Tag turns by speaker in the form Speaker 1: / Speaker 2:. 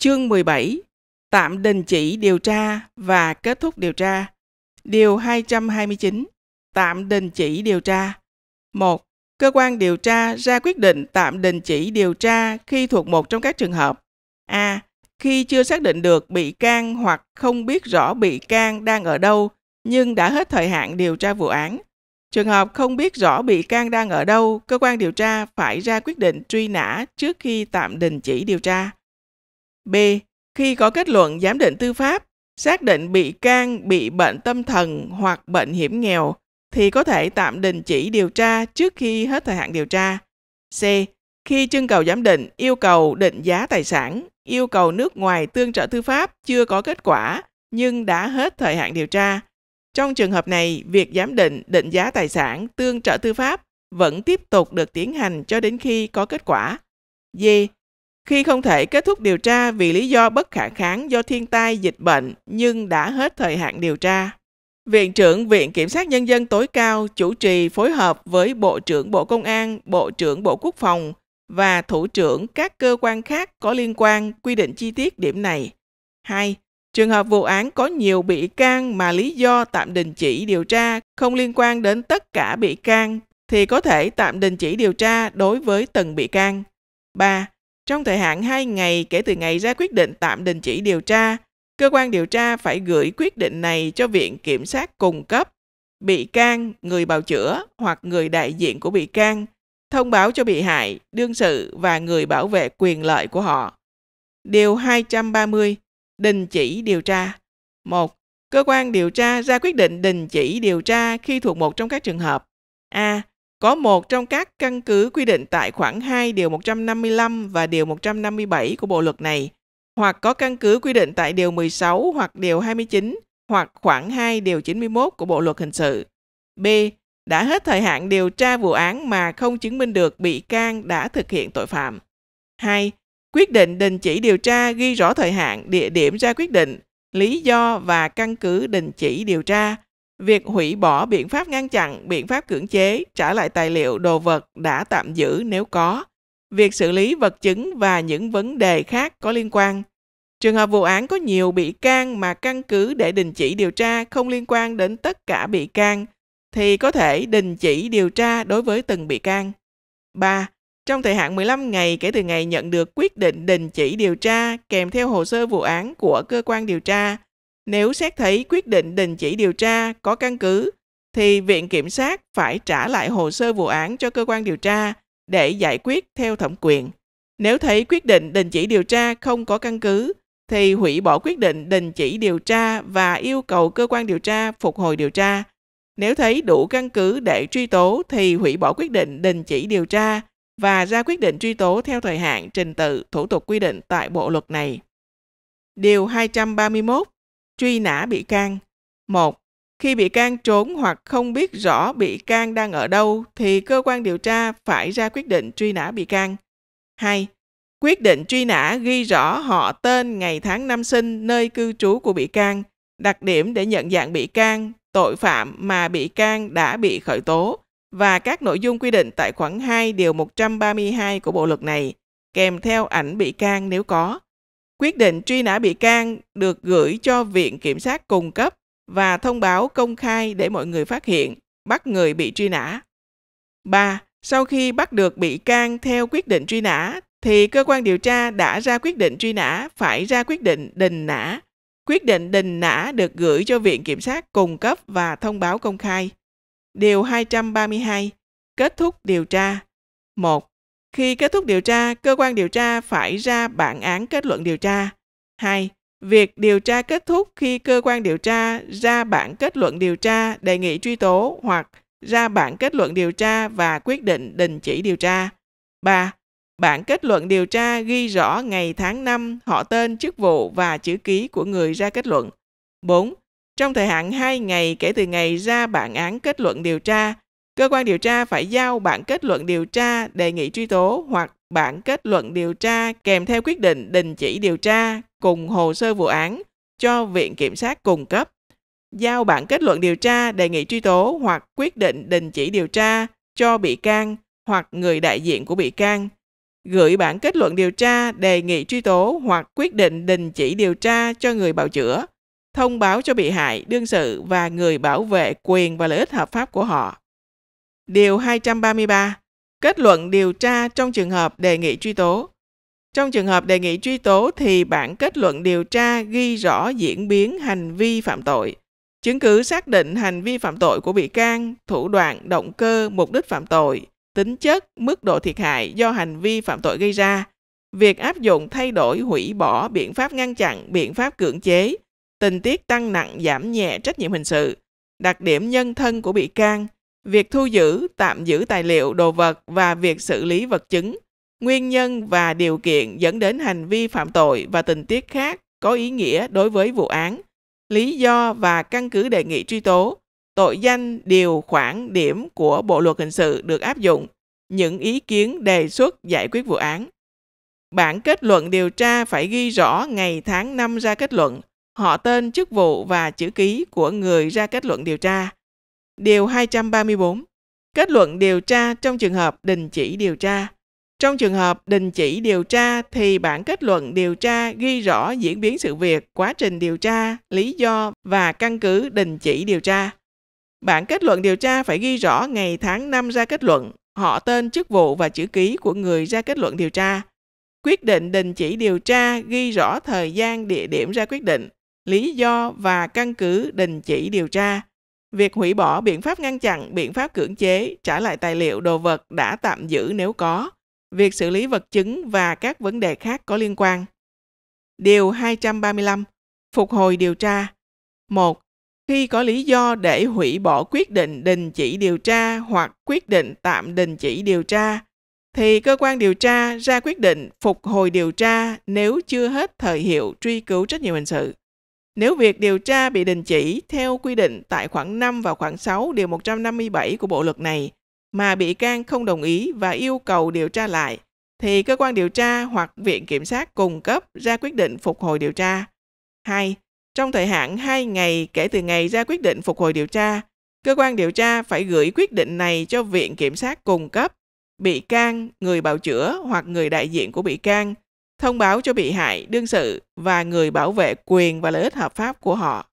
Speaker 1: Chương 17 Tạm đình chỉ điều tra và kết thúc điều tra Điều 229 Tạm đình chỉ điều tra 1. Cơ quan điều tra ra quyết định tạm đình chỉ điều tra khi thuộc một trong các trường hợp A. Khi chưa xác định được bị can hoặc không biết rõ bị can đang ở đâu nhưng đã hết thời hạn điều tra vụ án. Trường hợp không biết rõ bị can đang ở đâu, cơ quan điều tra phải ra quyết định truy nã trước khi tạm đình chỉ điều tra. B. Khi có kết luận giám định tư pháp, xác định bị can bị bệnh tâm thần hoặc bệnh hiểm nghèo thì có thể tạm đình chỉ điều tra trước khi hết thời hạn điều tra. C. Khi trưng cầu giám định yêu cầu định giá tài sản, yêu cầu nước ngoài tương trợ tư pháp chưa có kết quả nhưng đã hết thời hạn điều tra. Trong trường hợp này, việc giám định định giá tài sản tương trợ tư pháp vẫn tiếp tục được tiến hành cho đến khi có kết quả. D. Khi không thể kết thúc điều tra vì lý do bất khả kháng do thiên tai dịch bệnh nhưng đã hết thời hạn điều tra. Viện trưởng Viện Kiểm sát Nhân dân tối cao chủ trì phối hợp với Bộ trưởng Bộ Công an, Bộ trưởng Bộ Quốc phòng và Thủ trưởng các cơ quan khác có liên quan quy định chi tiết điểm này. 2. Trường hợp vụ án có nhiều bị can mà lý do tạm đình chỉ điều tra không liên quan đến tất cả bị can thì có thể tạm đình chỉ điều tra đối với từng bị can. 3. Trong thời hạn 2 ngày kể từ ngày ra quyết định tạm đình chỉ điều tra, cơ quan điều tra phải gửi quyết định này cho Viện Kiểm sát cung cấp, bị can, người bào chữa hoặc người đại diện của bị can, thông báo cho bị hại, đương sự và người bảo vệ quyền lợi của họ. Điều 230. Đình chỉ điều tra 1. Cơ quan điều tra ra quyết định đình chỉ điều tra khi thuộc một trong các trường hợp A có một trong các căn cứ quy định tại khoản 2 điều 155 và điều 157 của bộ luật này, hoặc có căn cứ quy định tại điều 16 hoặc điều 29 hoặc khoản 2 điều 91 của Bộ luật hình sự. B. Đã hết thời hạn điều tra vụ án mà không chứng minh được bị can đã thực hiện tội phạm. 2. Quyết định đình chỉ điều tra ghi rõ thời hạn, địa điểm ra quyết định, lý do và căn cứ đình chỉ điều tra việc hủy bỏ biện pháp ngăn chặn, biện pháp cưỡng chế, trả lại tài liệu, đồ vật đã tạm giữ nếu có, việc xử lý vật chứng và những vấn đề khác có liên quan. Trường hợp vụ án có nhiều bị can mà căn cứ để đình chỉ điều tra không liên quan đến tất cả bị can thì có thể đình chỉ điều tra đối với từng bị can. 3. Trong thời hạn 15 ngày kể từ ngày nhận được quyết định đình chỉ điều tra kèm theo hồ sơ vụ án của cơ quan điều tra nếu xét thấy quyết định đình chỉ điều tra có căn cứ, thì Viện Kiểm sát phải trả lại hồ sơ vụ án cho cơ quan điều tra để giải quyết theo thẩm quyền. Nếu thấy quyết định đình chỉ điều tra không có căn cứ, thì hủy bỏ quyết định đình chỉ điều tra và yêu cầu cơ quan điều tra phục hồi điều tra. Nếu thấy đủ căn cứ để truy tố thì hủy bỏ quyết định đình chỉ điều tra và ra quyết định truy tố theo thời hạn trình tự thủ tục quy định tại bộ luật này. Điều 231 truy nã bị can. 1. Khi bị can trốn hoặc không biết rõ bị can đang ở đâu thì cơ quan điều tra phải ra quyết định truy nã bị can. 2. Quyết định truy nã ghi rõ họ tên, ngày tháng năm sinh, nơi cư trú của bị can, đặc điểm để nhận dạng bị can, tội phạm mà bị can đã bị khởi tố và các nội dung quy định tại khoản 2 điều 132 của bộ luật này, kèm theo ảnh bị can nếu có. Quyết định truy nã bị can được gửi cho Viện Kiểm sát cung cấp và thông báo công khai để mọi người phát hiện, bắt người bị truy nã. 3. Sau khi bắt được bị can theo quyết định truy nã, thì cơ quan điều tra đã ra quyết định truy nã phải ra quyết định đình nã. Quyết định đình nã được gửi cho Viện Kiểm sát cung cấp và thông báo công khai. Điều 232. Kết thúc điều tra. 1. Khi kết thúc điều tra, cơ quan điều tra phải ra bản án kết luận điều tra. 2. Việc điều tra kết thúc khi cơ quan điều tra ra bản kết luận điều tra đề nghị truy tố hoặc ra bản kết luận điều tra và quyết định đình chỉ điều tra. 3. Bản kết luận điều tra ghi rõ ngày tháng năm, họ tên, chức vụ và chữ ký của người ra kết luận. 4. Trong thời hạn 2 ngày kể từ ngày ra bản án kết luận điều tra, cơ quan điều tra phải giao bản kết luận điều tra đề nghị truy tố hoặc bản kết luận điều tra kèm theo quyết định đình chỉ điều tra cùng hồ sơ vụ án cho Viện Kiểm sát cung cấp. Giao bản kết luận điều tra đề nghị truy tố hoặc quyết định đình chỉ điều tra cho bị can hoặc người đại diện của bị can. Gửi bản kết luận điều tra đề nghị truy tố hoặc quyết định đình chỉ điều tra cho người bào chữa. Thông báo cho bị hại, đương sự và người bảo vệ quyền và lợi ích hợp pháp của họ Điều 233 Kết luận điều tra trong trường hợp đề nghị truy tố Trong trường hợp đề nghị truy tố thì bản kết luận điều tra ghi rõ diễn biến hành vi phạm tội, chứng cứ xác định hành vi phạm tội của bị can, thủ đoạn, động cơ, mục đích phạm tội, tính chất, mức độ thiệt hại do hành vi phạm tội gây ra, việc áp dụng thay đổi hủy bỏ biện pháp ngăn chặn, biện pháp cưỡng chế, tình tiết tăng nặng giảm nhẹ trách nhiệm hình sự, đặc điểm nhân thân của bị can – việc thu giữ, tạm giữ tài liệu, đồ vật và việc xử lý vật chứng, nguyên nhân và điều kiện dẫn đến hành vi phạm tội và tình tiết khác có ý nghĩa đối với vụ án, lý do và căn cứ đề nghị truy tố, tội danh, điều khoản, điểm của Bộ luật hình sự được áp dụng, những ý kiến đề xuất giải quyết vụ án. Bản kết luận điều tra phải ghi rõ ngày tháng năm ra kết luận, họ tên, chức vụ và chữ ký của người ra kết luận điều tra điều 234. Kết luận điều tra trong trường hợp đình chỉ điều tra. Trong trường hợp đình chỉ điều tra thì bản kết luận điều tra ghi rõ diễn biến sự việc, quá trình điều tra, lý do và căn cứ đình chỉ điều tra. Bản kết luận điều tra phải ghi rõ ngày tháng năm ra kết luận, họ tên chức vụ và chữ ký của người ra kết luận điều tra. Quyết định đình chỉ điều tra ghi rõ thời gian địa điểm ra quyết định, lý do và căn cứ đình chỉ điều tra. Việc hủy bỏ biện pháp ngăn chặn, biện pháp cưỡng chế, trả lại tài liệu, đồ vật đã tạm giữ nếu có, việc xử lý vật chứng và các vấn đề khác có liên quan. Điều 235. Phục hồi điều tra. 1. Khi có lý do để hủy bỏ quyết định đình chỉ điều tra hoặc quyết định tạm đình chỉ điều tra, thì cơ quan điều tra ra quyết định phục hồi điều tra nếu chưa hết thời hiệu truy cứu trách nhiệm hình sự nếu việc điều tra bị đình chỉ theo quy định tại khoản 5 và khoản 6 điều 157 của bộ luật này mà bị can không đồng ý và yêu cầu điều tra lại thì cơ quan điều tra hoặc viện kiểm sát cung cấp ra quyết định phục hồi điều tra. 2. Trong thời hạn 2 ngày kể từ ngày ra quyết định phục hồi điều tra, cơ quan điều tra phải gửi quyết định này cho viện kiểm sát cung cấp bị can, người bào chữa hoặc người đại diện của bị can thông báo cho bị hại, đương sự và người bảo vệ quyền và lợi ích hợp pháp của họ